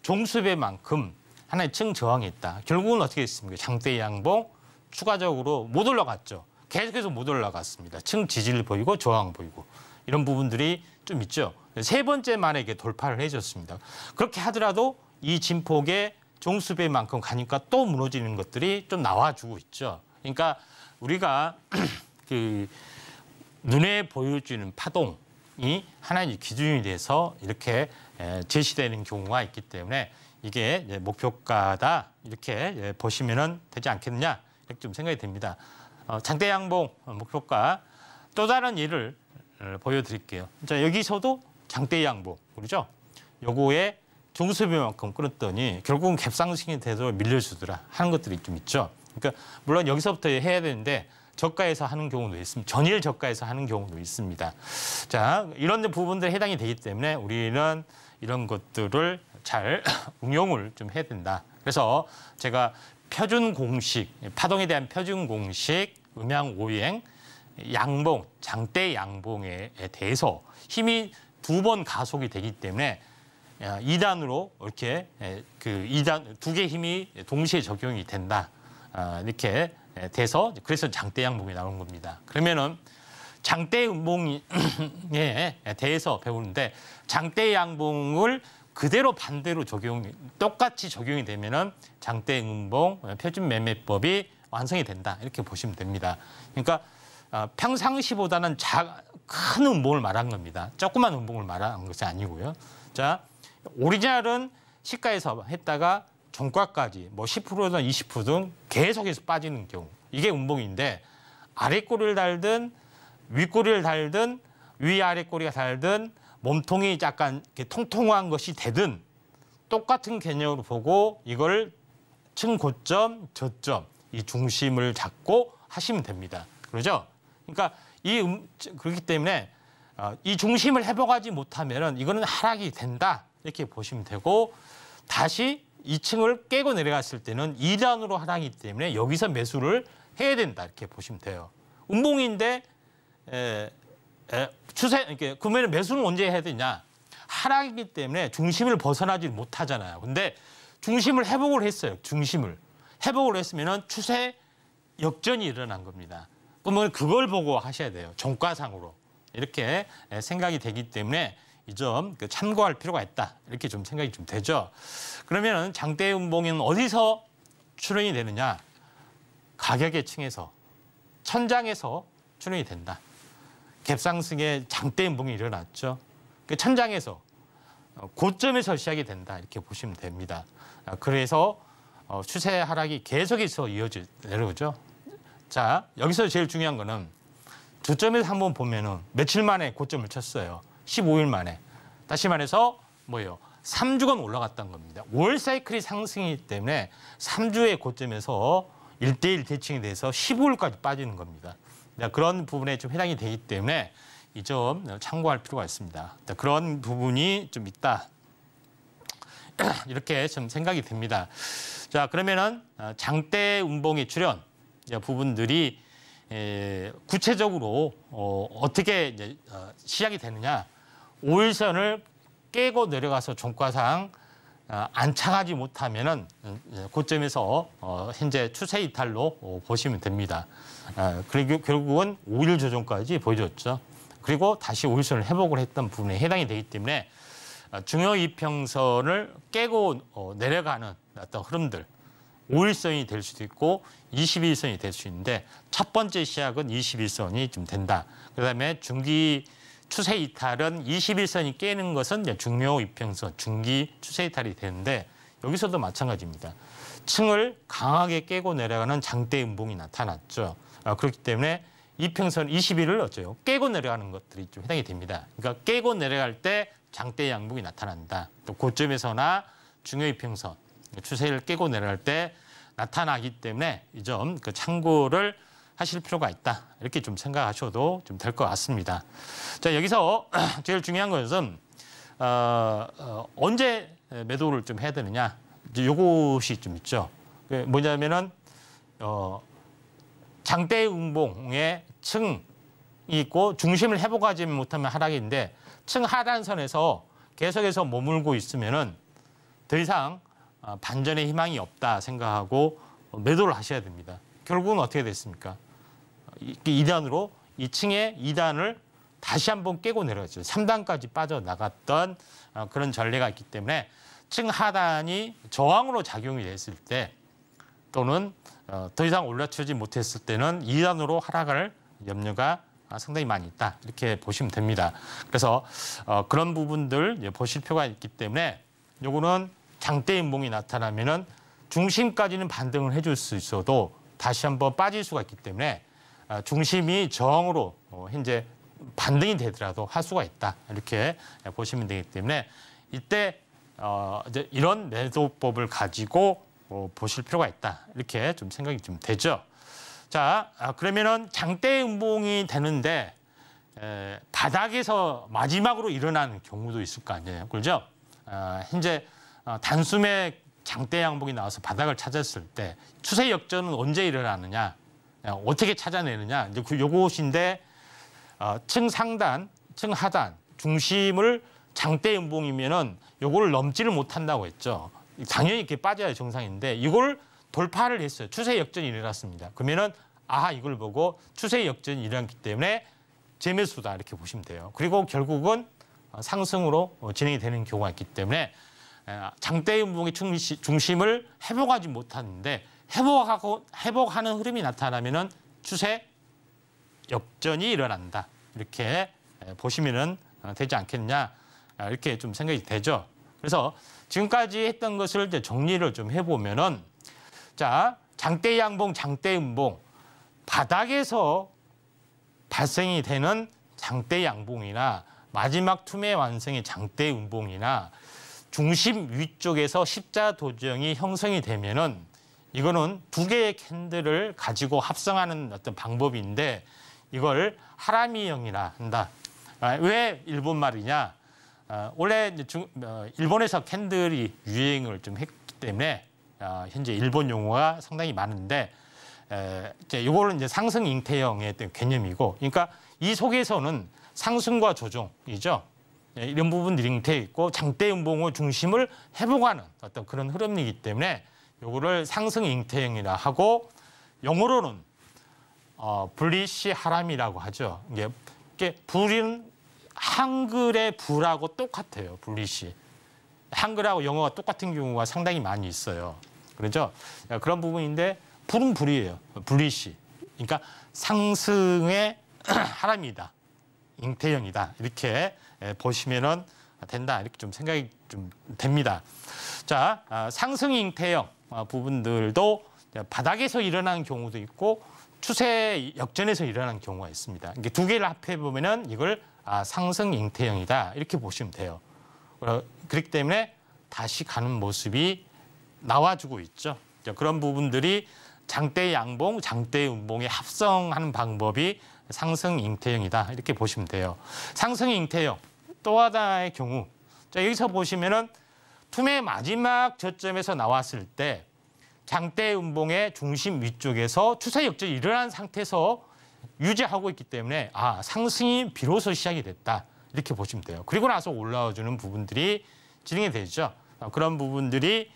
종수배만큼 하나의 층 저항이 있다. 결국은 어떻게 됐습니까 장대 양봉 추가적으로 못 올라갔죠. 계속해서 못 올라갔습니다. 층 지지를 보이고 저항 보이고. 이런 부분들이 좀 있죠. 세 번째 만에 이게 돌파를 해줬습니다. 그렇게 하더라도 이 진폭의 종수배만큼 가니까 또 무너지는 것들이 좀 나와주고 있죠. 그러니까 우리가 [clears throat] 그 눈에 보여지는 파동이 하나의 기준이 돼서 이렇게 제시되는 경우가 있기 때문에 이게 목표가다 이렇게 보시면 되지 않겠느냐 이렇게 좀 생각이 됩니다. 어, 장대 양봉 목표가 또 다른 예를 보여드릴게요. 자, 여기서도 장대 양보, 그러죠? 요거에 종수비만큼 끌었더니 결국은 갭상승이 돼서 밀려주더라 하는 것들이 좀 있죠. 그러니까 물론 여기서부터 해야 되는데 저가에서 하는 경우도 있습니다. 전일 저가에서 하는 경우도 있습니다. 자, 이런 부분들 해당이 되기 때문에 우리는 이런 것들을 잘 [coughs] 응용을 좀 해야 된다. 그래서 제가 표준 공식, 파동에 대한 표준 공식, 음양 오행, 양봉, 장대 양봉에 대해서 힘이 두 번 가속이 되기 때문에 이단으로 이렇게 그이단두 개 힘이 동시에 적용이 된다. 아, 이렇게 돼서 그래서 장대 양봉이 나온 겁니다. 그러면은 장대 양봉에 [clears throat] 대해서 배우는데 장대 양봉을 그대로 반대로 적용 똑같이 적용이 되면은 장대 양봉 어, 표준 매매법이 완성이 된다. 이렇게 보시면 됩니다. 그러니까 어, 평상시보다는 작, 큰 음봉을 말한 겁니다. 조그만 음봉을 말한 것이 아니고요. 자, 오리지널은 시가에서 했다가 종가까지 뭐 10%든 20%든 계속해서 빠지는 경우 이게 음봉인데 아래 꼬리를 달든 위 꼬리를 달든 위아래 꼬리가 달든 몸통이 약간 통통한 것이 되든 똑같은 개념으로 보고 이걸 층고점, 저점 이 중심을 잡고 하시면 됩니다. 그러죠? 그러니까 이 음, 그렇기 때문에 어, 이 중심을 회복하지 못하면은 이거는 하락이 된다 이렇게 보시면 되고 다시 2층을 깨고 내려갔을 때는 2단으로 하락이기 때문에 여기서 매수를 해야 된다 이렇게 보시면 돼요. 운봉인데 에, 에, 추세 이렇게 그러면 매수는 언제 해야 되냐? 하락이기 때문에 중심을 벗어나지 못하잖아요. 근데 중심을 회복을 했어요. 중심을 회복을 했으면은 추세 역전이 일어난 겁니다. 꿈을 그걸 보고 하셔야 돼요. 종과상으로. 이렇게 예, 생각이 되기 때문에 이점 그 참고할 필요가 있다. 이렇게 좀 생각이 좀 되죠. 그러면 장대 운봉은 어디서 출현이 되느냐? 가격의 층에서, 천장에서 출현이 된다. 갭상승의 장대 운봉이 일어났죠. 그 천장에서, 어, 고점에서 시작이 된다. 이렇게 보시면 됩니다. 아, 그래서 어, 추세 하락이 계속해서 이어질 내려오죠. 자, 여기서 제일 중요한 거는 저점에서 한번 보면은 며칠 만에 고점을 쳤어요. 15일 만에. 다시 말해서 뭐예요? 3주간 올라갔던 겁니다. 월 사이클이 상승이기 때문에 3주의 고점에서 1대1 대칭이 돼서 15일까지 빠지는 겁니다. 그런 부분에 좀 해당이 되기 때문에 이 점 참고할 필요가 있습니다. 그런 부분이 좀 있다. [clears throat] 이렇게 좀 생각이 됩니다 자, 그러면은 어, 장대 운봉의 출현. 부분들이 예, 구체적으로 어, 떻게 어, 시작이 되느냐. 오일선을 깨고 내려가서 종가상 어, 안착하지 못하면 은 음, 예, 고점에서 어, 현재 추세 이탈로 보시면 됩니다. 아, 그리고 결국은 5일 조정까지 보여줬죠. 그리고 다시 오일선을 회복을 했던 부분에 해당이 되기 때문에 아, 중요 이평선을 깨고 내려가는 어떤 흐름들 5일선이 될 수도 있고 21선이 될 수 있는데 첫 번째 시작은 21선이 좀 된다. 그다음에 중기 추세 이탈은 21선이 깨는 것은 중요 이평선, 중기 추세 이탈이 되는데 여기서도 마찬가지입니다. 층을 강하게 깨고 내려가는 장대 음봉이 나타났죠. 아, 그렇기 때문에 이평선 21을 어째요? 깨고 내려가는 것들이 좀 해당이 됩니다. 그러니까 깨고 내려갈 때 장대 양봉이 나타난다. 또 고점에서나 중요 이평선 네, 추세를 깨고 내려갈 때 나타나기 때문에 이 점 그 참고를 하실 필요가 있다. 이렇게 좀 생각하셔도 좀 될 것 같습니다. 자, 여기서 [clears throat] 제일 중요한 것은 어, 어, 언제 매도를 좀 해야 되느냐. 이제 요것이 좀 있죠. 그 뭐냐면은 어, 장대 음봉의 층이 있고 중심을 회복하지 못하면 하락인데 층 하단선에서 계속해서 머물고 있으면은 더 이상 아, 반전의 희망이 없다 생각하고 매도를 하셔야 됩니다. 결국은 어떻게 됐습니까? 2단으로 2층에 2단을 다시 한번 깨고 내려갔죠. 3단까지 빠져나갔던 어, 그런 전례가 있기 때문에 층 하단이 저항으로 작용이 됐을 때 또는 어, 더 이상 올라치지 못했을 때는 2단으로 하락을 염려가 상당히 많이 있다. 이렇게 보시면 됩니다. 그래서 어, 그런 부분들 보실 필요가 있기 때문에 요거는 장대인봉이 나타나면은 중심까지는 반등을 해줄 수 있어도 다시 한번 빠질 수가 있기 때문에 아, 중심이 저항으로 어, 현재 반등이 되더라도 할 수가 있다 이렇게 보시면 되기 때문에 이때 어, 이제 이런 매도법을 가지고 어, 보실 필요가 있다 이렇게 좀 생각이 좀 되죠. 자 아, 그러면은 장대 인봉이 되는데 에, 바닥에서 마지막으로 일어나는 경우도 있을 거 아니에요, 그렇죠? 어, 현재 아, 단숨에 장대 양복이 나와서 바닥을 찾았을 때 추세 역전은 언제 일어나느냐, 아, 어떻게 찾아내느냐, 이제 그 요것인데 어, 층 상단, 층 하단, 중심을 장대 연봉이면은 요걸 넘지를 못한다고 했죠. 당연히 이렇게 빠져야 정상인데 이걸 돌파를 했어요. 추세 역전이 일어났습니다. 그러면은 아 이걸 보고 추세 역전이 일어났기 때문에 재매수다 이렇게 보시면 돼요. 그리고 결국은 어, 상승으로 어, 진행이 되는 경우가 있기 때문에 장대 운동의 중심을 회복하지 못하는데 회복하고 회복하는 흐름이 나타나면은 추세 역전이 일어난다 이렇게 보시면은 어, 되지 않겠냐 아, 이렇게 좀 생각이 되죠. 그래서 지금까지 했던 것을 이제 정리를 좀 해보면은 자 장대 양봉, 장대 음봉 바닥에서 발생이 되는 장대 양봉이나 마지막 투매 완성의 장대 음봉이나 중심 위쪽에서 십자 도정이 형성이 되면은 이거는 두 개의 캔들을 가지고 합성하는 어떤 방법인데 이걸 하라미형이라 한다. 아, 왜 일본 말이냐? 아, 원래 중, 어, 일본에서 캔들이 유행을 좀 했기 때문에 아, 현재 일본 용어가 상당히 많은데 이제 이거는 이제 상승 잉태형의 개념이고, 그러니까 이 속에서는 상승과 조종이죠 예, 이런 부분들이 잉태 있고 장대 음봉을 중심을 회복하는 어떤 그런 흐름이기 때문에 요거를 상승 잉태형이라 하고 영어로는 어, 불리시 하람이라고 하죠. 이게, 이게 불은 한글의 불하고 똑같아요. 불리시. 한글하고 영어가 똑같은 경우가 상당히 많이 있어요. 그렇죠? 그런 부분인데 불은 불이에요. 불리시. 그러니까 상승의 [clears throat] 하람이다. 잉태형이다. 이렇게 보시면 된다 이렇게 좀 생각이 좀 됩니다. 자 아, 상승 잉태형 아, 부분들도 바닥에서 일어난 경우도 있고 추세 역전에서 일어난 경우가 있습니다. 이게 두 개를 합해 보면은 이걸 아, 상승 잉태형이다 이렇게 보시면 돼요. 그렇기 때문에 다시 가는 모습이 나와주고 있죠. 그런 부분들이 장대 양봉, 장대 음봉에 합성하는 방법이 상승 잉태형이다 이렇게 보시면 돼요. 상승 잉태형 또 하나의 경우 자, 여기서 보시면은 툼의 마지막 저점에서 나왔을 때 장대 음봉의 중심 위쪽에서 추세 역전이 일어난 상태에서 유지하고 있기 때문에 아 상승이 비로소 시작이 됐다 이렇게 보시면 돼요. 그리고 나서 올라와주는 부분들이 진행이 되죠. 어, 그런 부분들이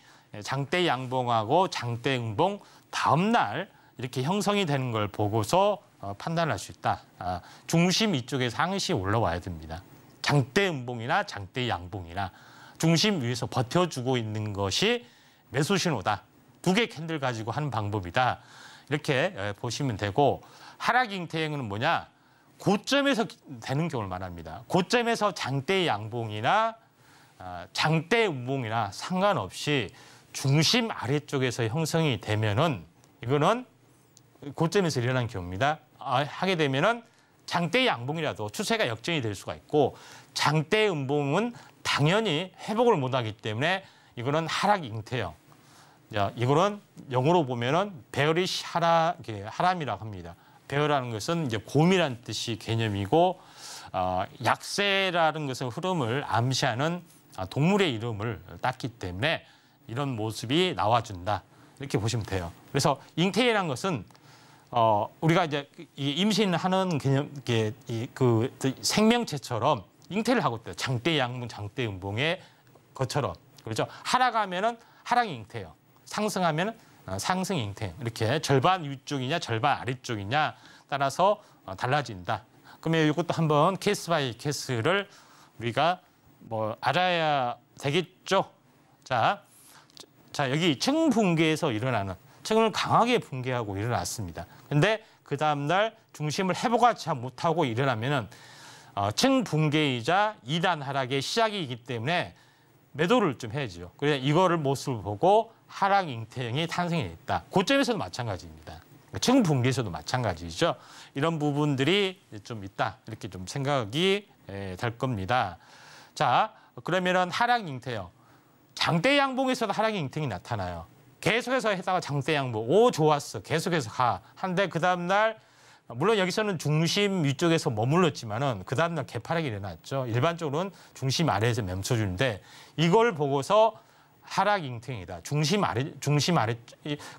장대 양봉하고 장대 음봉 다음 날 이렇게 형성이 되는 걸 보고서 어, 판단할 수 있다. 아, 중심 위쪽에상 항시 올라와야 됩니다. 장대 음봉이나 장대 양봉이나 중심 위에서 버텨주고 있는 것이 매수 신호다. 두 개 캔들 가지고 하는 방법이다. 이렇게 예, 보시면 되고 하락 잉태행은 뭐냐? 고점에서 되는 경우를 말합니다. 고점에서 장대 양봉이나 아, 장대 음봉이나 상관없이 중심 아래쪽에서 형성이 되면은 이거는 고점에서 일어난 경우입니다. 아, 하게 되면은 장대 양봉이라도 추세가 역전이 될 수가 있고 장대 음봉은 당연히 회복을 못하기 때문에 이거는 하락 잉태형. 자, 이거는 영어로 보면은 배열이 하락 하람이라고 합니다. 배열하는 것은 이제 곰이란 뜻이 개념이고 어, 약세라는 것은 흐름을 암시하는 아, 동물의 이름을 땄기 때문에 이런 모습이 나와준다 이렇게 보시면 돼요. 그래서 잉태이란 것은 어, 우리가 이제 임신하는 개념, 이게 그 생명체처럼 잉태를 하고 있대요. 장대 양문 장대 음봉의 것처럼. 그렇죠. 하락하면은 하락 잉태예요. 상승하면은 아, 상승 잉태. 이렇게 절반 위쪽이냐, 절반 아래쪽이냐 따라서 어, 달라진다. 그러면 이것도 한번 케이스 바이 케이스를 우리가 뭐 알아야 되겠죠. 자, 자 여기 층 붕괴에서 일어나는 층을 강하게 붕괴하고 일어났습니다. 근데 그 다음날 중심을 회복하지 못하고 일어나면은 어, 층 붕괴이자 이단 하락의 시작이기 때문에 매도를 좀 해야죠. 그래서 이거를 모습을 보고 하락 잉태형이 탄생이 됐다. 고점에서도 마찬가지입니다. 층 그러니까 붕괴에서도 마찬가지죠. 이런 부분들이 좀 있다. 이렇게 좀 생각이 예, 될 겁니다. 자, 그러면은 하락 잉태형. 장대 양봉에서도 하락 잉태형이 나타나요. 계속해서 했다가 장대양보 오 좋았어 계속해서 가 한데 그 다음날 물론 여기서는 중심 위쪽에서 머물렀지만은 그 다음날 개파락이 일어났죠 일반적으로는 중심 아래에서 멈춰주는데 이걸 보고서 하락 잉탱이다 중심 아래 중심 아래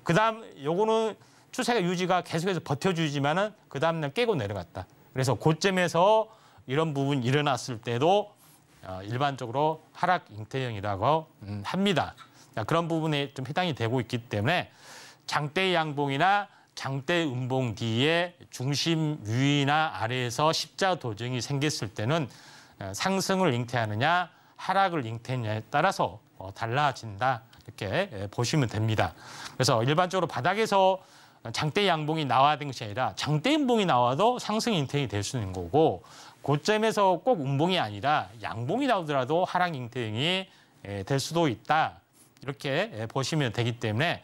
그 다음 요거는 추세가 유지가 계속해서 버텨주지만은 그 다음날 깨고 내려갔다 그래서 고점에서 이런 부분 일어났을 때도 어, 일반적으로 하락 잉태형이라고 음, 합니다. 그런 부분에 좀 해당이 되고 있기 때문에 장대 양봉이나 장대 음봉 뒤에 중심 위나 아래에서 십자 도정이 생겼을 때는 어, 상승을 잉태하느냐 하락을 잉태하느냐에 따라서 어, 달라진다 이렇게 예, 보시면 됩니다. 그래서 일반적으로 바닥에서 장대 양봉이 나와야 되는 것이 아니라 장대 음봉이 나와도 상승 잉태이 될 수 있는 거고 고점에서 꼭 음봉이 아니라 양봉이 나오더라도 하락 잉태이 예, 될 수도 있다. 이렇게 예, 보시면 되기 때문에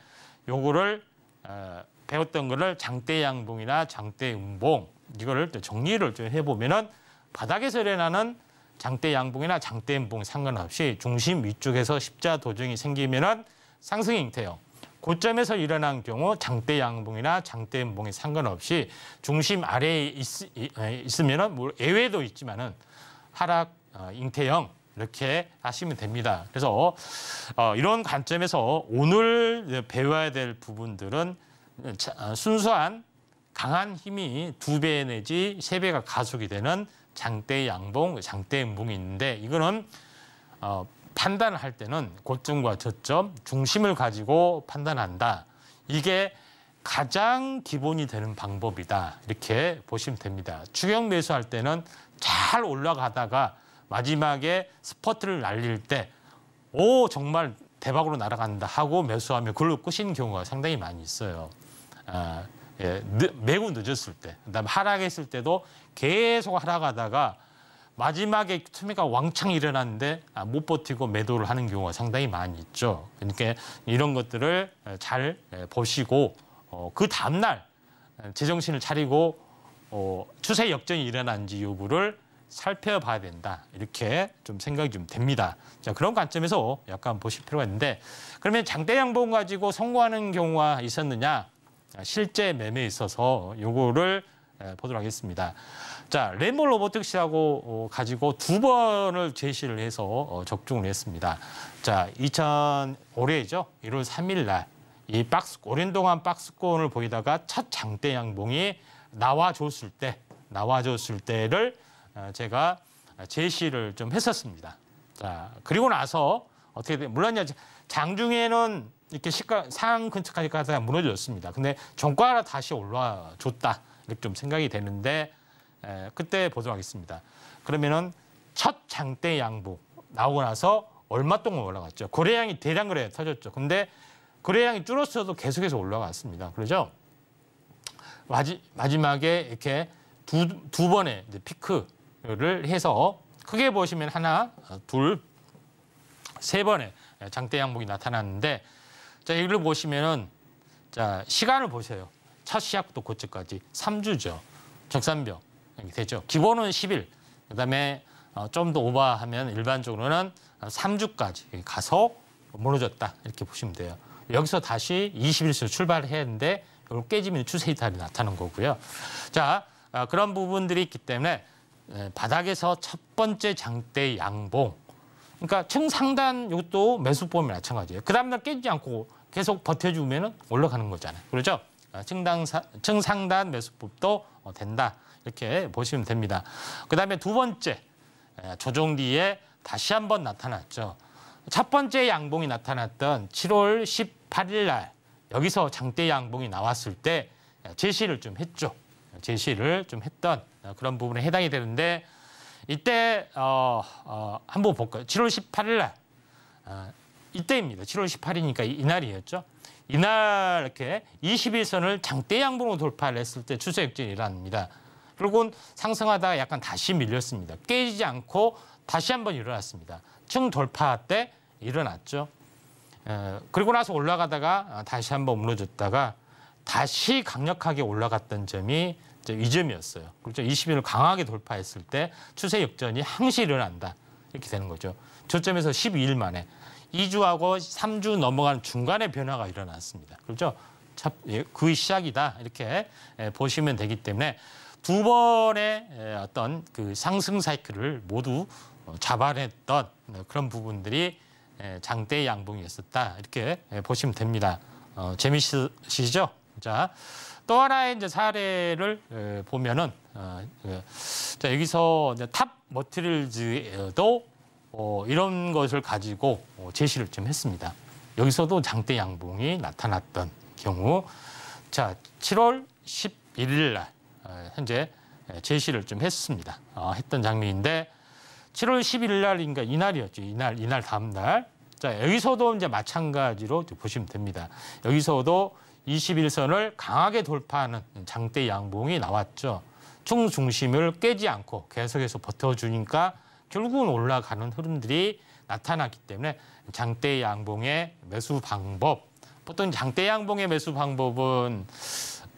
요거를 어, 배웠던 거를 장대 양봉이나 장대 음봉 이거를 정리를 좀 해보면은 바닥에서 일어나는 장대 양봉이나 장대 음봉 상관없이 중심 위쪽에서 십자 도정이 생기면은 상승 형태요. 고점에서 일어난 경우 장대 양봉이나 장대 음봉이 상관없이 중심 아래에 있, 어, 으면은 뭐 예외도 있지만은 하락 어, 잉태형 이렇게 하시면 됩니다. 그래서 어, 이런 관점에서 오늘 배워야 될 부분들은 어, 순수한 강한 힘이 두배 내지 세 배가 가속이 되는 장대 양봉, 장대 음봉이 있는데 이거는 어, 판단할 때는 고점과 저점, 중심을 가지고 판단한다. 이게 가장 기본이 되는 방법이다. 이렇게 보시면 됩니다. 추격 매수할 때는 잘 올라가다가 마지막에 스퍼트를 날릴 때 오 정말 대박으로 날아간다 하고 매수하면 그걸로 끝인 경우가 상당히 많이 있어요. 아, 예, 늦, 매우 늦었을 때, 그다음에 하락했을 때도 계속 하락하다가 마지막에 투매가 왕창 일어났는데 아, 못 버티고 매도를 하는 경우가 상당히 많이 있죠. 그러니까 이런 것들을 잘 보시고 어, 그 다음날 제정신을 차리고 어, 추세 역전이 일어난지 여부를 살펴봐야 된다. 이렇게 좀 생각이 좀 됩니다. 자, 그런 관점에서 약간 보실 필요가 있는데 그러면 장대 양봉 가지고 성공하는 경우가 있었느냐? 실제 매매에 있어서 요거를 보도록 하겠습니다. 자, 램볼 로보틱스하고 어, 가지고 두 번을 제시를 해서 어, 적중을 했습니다. 자, 2000 올해죠. 1월 3일 날 이 박스 오랜 동안 박스권을 보이다가 첫 장대 양봉이 나와 줬을 때 나와 줬을 때를 어, 제가 제시를 좀 했었습니다. 자, 그리고 나서 어떻게 돼? 물론 장중에는 이렇게 시가 상 근처까지 가다 무너졌습니다. 근데 종가가 다시 올라와 줬다. 이렇게 좀 생각이 되는데 에, 그때 보도하겠습니다. 그러면은 첫 장대 양봉 나오고 나서 얼마 동안 올라갔죠. 거래량이 대량 거래 터졌죠. 근데 거래량이 줄었어도 계속해서 올라갔습니다. 그러죠? 마지, 막에 이렇게 두, 두 번의 피크 를 해서 크게 보시면 하나, 둘, 세 번의 장대 양봉이 나타났는데 자, 이걸 보시면은 자, 시간을 보세요. 첫 시작부터 고점까지 3주죠. 적산병 되죠. 기본은 10일. 그다음에 어, 좀더 오버하면 일반적으로는 3주까지 가서 무너졌다. 이렇게 보시면 돼요. 여기서 다시 21수 출발을 해는데 이걸 깨지면 추세 이탈이 나타나는 거고요. 자, 어, 그런 부분들이 있기 때문에 예, 바닥에서 첫 번째 장대 양봉. 그러니까 층 상단 이것도 매수범위 마찬가지예요. 그 다음날 깨지지 않고 계속 버텨주면 올라가는 거잖아요. 그렇죠? 층상단 매수법도 어, 된다. 이렇게 보시면 됩니다. 그 다음에 두 번째, 예, 조정 뒤에 다시 한번 나타났죠. 첫 번째 양봉이 나타났던 7월 18일 날 여기서 장대 양봉이 나왔을 때 예, 제시를 좀 했죠. 제시를 좀 했던 그런 부분에 해당이 되는데 이때 어, 어, 한번 볼까요? 7월 18일 날 어, 이때입니다. 7월 18일이니까 이날이었죠. 이날 이렇게 21선을 장대 양봉으로 돌파를 했을 때 추세역전이 일어납니다. 그리고 상승하다가 약간 다시 밀렸습니다. 깨지지 않고 다시 한번 일어났습니다. 층 돌파 때 일어났죠. 그리고 나서 올라가다가 다시 한번 무너졌다가 다시 강력하게 올라갔던 점이 이제이 점이었어요. 그렇죠. 20일을 강하게 돌파했을 때 추세 역전이 항시 일어난다. 이렇게 되는 거죠. 저점에서 12일 만에 2주하고 3주 넘어가는 중간에 변화가 일어났습니다. 그렇죠? 예, 그의 시작이다. 이렇게 예, 보시면 되기 때문에 두 번의 예, 어떤 그 상승 사이클을 모두 어, 잡아냈던 어, 그런 부분들이 장대 양봉이었었다. 이렇게 보시면 됩니다. 어, 재미있으시죠? 자, 또 하나의 이제 사례를 보면은 어, 자, 여기서 이제 탑 머티리얼즈도 어, 이런 것을 가지고 어, 제시를 좀 했습니다. 여기서도 장대 양봉이 나타났던 경우 자, 7월 11일 날 아, 현재 제시를 좀 했습니다. 어, 했던 장면인데 7월 11일 날인가 이날이었죠. 이날 이날 다음 날. 자, 여기서도 이제 마찬가지로 보시면 됩니다. 여기서도 21선을 강하게 돌파하는 장대 양봉이 나왔죠. 총중심을 깨지 않고 계속해서 버텨주니까 결국은 올라가는 흐름들이 나타났기 때문에 장대 양봉의 매수 방법 보통 장대 양봉의 매수 방법은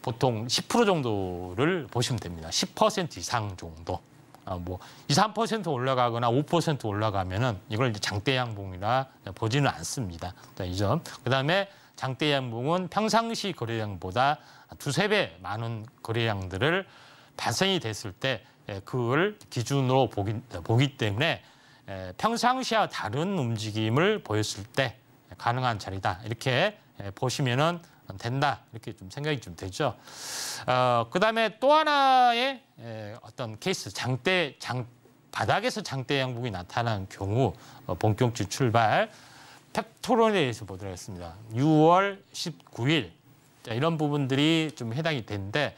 보통 10% 정도를 보시면 됩니다. 10% 이상 정도. 아, 뭐 2, 3% 올라가거나 5% 올라가면은 이걸 이제 장대 양봉이라 보지는 않습니다. 자, 이 점. 그다음에 장대 양봉은 평상시 거래량보다 두세 배 많은 거래량들을 발생이 됐을 때 예, 그걸 기준으로 보기, 보기 때문에 예, 평상시와 다른 움직임을 보였을 때 가능한 자리다 이렇게 예, 보시면은 된다 이렇게 좀 생각이 좀 되죠. 어, 그다음에 또 하나의 어떤 케이스 장대 장 바닥에서 장대 양봉이 나타난 경우 어, 본격적 출발 팩토론에 대해서 보도록 하겠습니다. 6월 19일 자, 이런 부분들이 좀 해당이 되데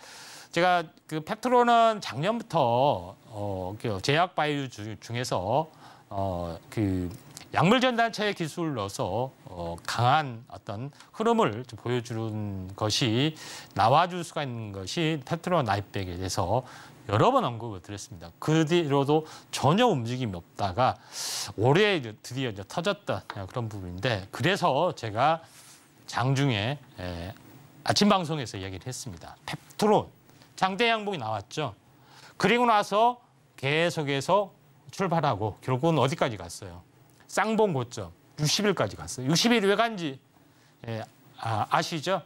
제가 그 팩토론은 작년부터 어, 제약 바이오 중에서 어, 그 약물 전달체 기술을 넣어서 어, 강한 어떤 흐름을 좀 보여주는 것이 나와줄 수가 있는 것이 테트로 나이백에 대해서 여러 번 언급을 드렸습니다. 그 뒤로도 전혀 움직임이 없다가 올해 드디어 이제 터졌다 그런 부분인데 그래서 제가 장중에 에, 예, 아침 방송에서 이야기를 했습니다. 펩트론 장대 양봉이 나왔죠. 그리고 나서 계속해서 출발하고 결국은 어디까지 갔어요? 쌍봉 고점 60일까지 갔어요. 60일 왜 간지 예, 아, 아시죠?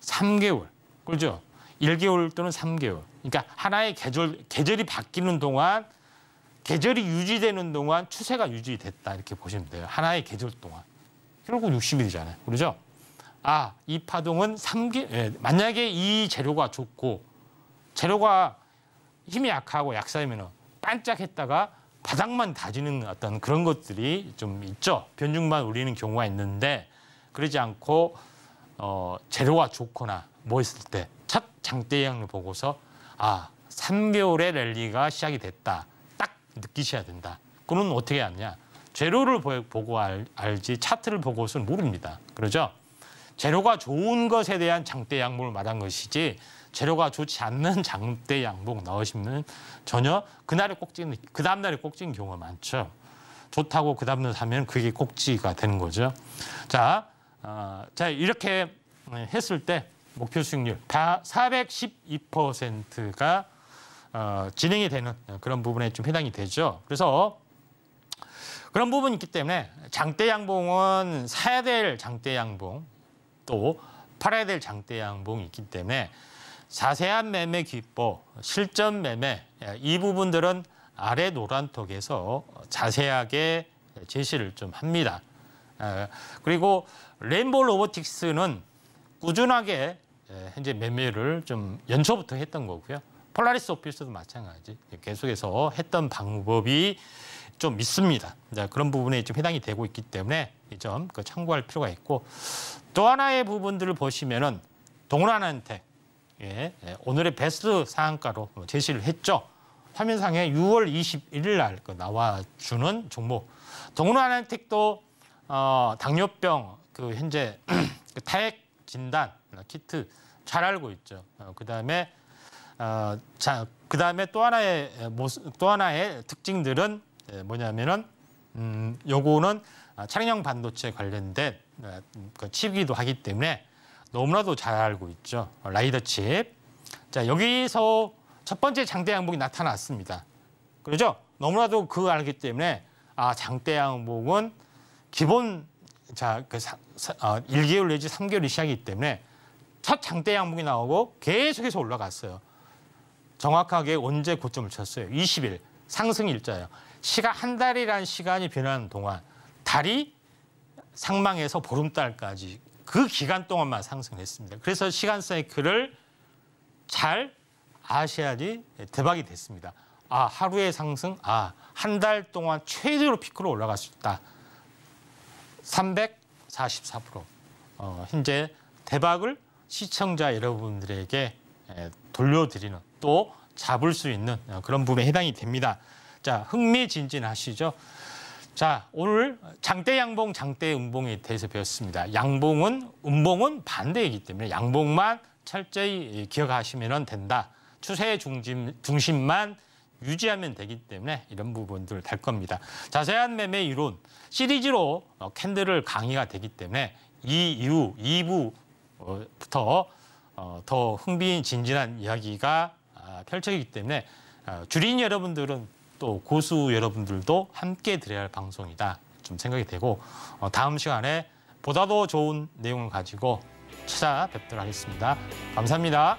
3개월. 그죠? 일개월 또는 삼개월 그러니까 하나의 계절, 계절이 바뀌는 동안 계절이 유지되는 동안 추세가 유지됐다 이렇게 보시면 돼요. 하나의 계절 동안. 결국 육십일이잖아요 그러죠? 아, 이 파동은 삼개 예, 만약에 이 재료가 좋고 재료가 힘이 약하고 약사이면 은 반짝했다가 바닥만 다지는 어떤 그런 것들이 좀 있죠. 변죽만 우리는 경우가 있는데 그러지 않고 어, 재료가 좋거나 뭐있을때첫 장대양을 보고서 아 3개월의 랠리가 시작이 됐다. 딱 느끼셔야 된다. 그는 어떻게 아느냐? 재료를 보고 알, 지 차트를 보고서는 모릅니다. 그러죠? 재료가 좋은 것에 대한 장대 양봉을 말한 것이지 재료가 좋지 않는 장대 양봉 넣으시면 전혀 그날에 꼭지는 그 다음날에 꼭지는 경우가 많죠. 좋다고 그 다음날 사면 그게 꼭지가 되는 거죠. 자, 어, 자 이렇게 했을 때 목표 수익률 다 412%가 어, 진행이 되는 그런 부분에 좀 해당이 되죠. 그래서 그런 부분이 있기 때문에 장대 양봉은 사야 될 장대 양봉 또 팔아야 될 장대 양봉이 있기 때문에 자세한 매매 기법, 실전 매매 예, 이 부분들은 아래 노란톡에서 자세하게 제시를 좀 합니다. 예, 그리고 레인보 로보틱스는 꾸준하게 예, 현재 매매를 좀 연초부터 했던 거고요. 폴라리스 오피스도 마찬가지 계속해서 했던 방법이 좀 있습니다. 그런 부분에 좀 해당이 되고 있기 때문에 이점 그 참고할 필요가 있고 또 하나의 부분들을 보시면은 동란한테 예, 예, 오늘의 베스트 상한가로 뭐 제시를 했죠. 화면상에 6월 21일 날 그 나와주는 종목. 동훈환한택도 어, 당뇨병 그 현재 [clears throat] 그 타액 진단, 어, 키트 잘 알고 있죠. 어, 그다음에 어, 자 그다음에 또 하나의 또 하나의 특징들은 예, 뭐냐면은 음, 요거는 아, 차량형 반도체 관련된 음, 그 칩이기도 하기 때문에 너무나도 잘 알고 있죠. 라이더 칩. 자 여기서 첫 번째 장대 항목이 나타났습니다. 그렇죠 너무나도 그 알기 때문에 아 장대 항목은 기본 자, 그 어, 1개월 내지 3개월이 시작이기 때문에 첫 장대 양봉이 나오고 계속해서 올라갔어요. 정확하게 언제 고점을 쳤어요? 20일 상승 일자예요. 시가 한 달이라는 시간이 변하는 동안 달이 상망에서 보름달까지 그 기간 동안만 상승했습니다. 그래서 시간 사이클을 잘 아셔야지 대박이 됐습니다. 아 하루의 상승, 아한 달 동안 최대로 피크로 올라갈 수 있다. 344% 어, 현재 대박을 시청자 여러분들에게 돌려드리는 또 잡을 수 있는 어, 그런 부분에 해당이 됩니다. 자, 흥미진진하시죠? 자, 오늘 장대 양봉, 장대 음봉에 대해서 배웠습니다. 양봉은 음봉은 반대이기 때문에 양봉만 철저히 기억하시면 된다. 추세 중심, 중심만 유지하면 되기 때문에 이런 부분들 될 겁니다. 자세한 매매 이론 시리즈로 어, 캔들을 강의가 되기 때문에 이 이후 2부부터 어, 어, 더 흥미진진한 이야기가 아, 펼쳐지기 때문에 주린 여러분들은 또 고수 여러분들도 함께 드려야 할 방송이다 좀 생각이 되고 다음 시간에 보다 더 좋은 내용을 가지고 찾아뵙도록 하겠습니다. 감사합니다.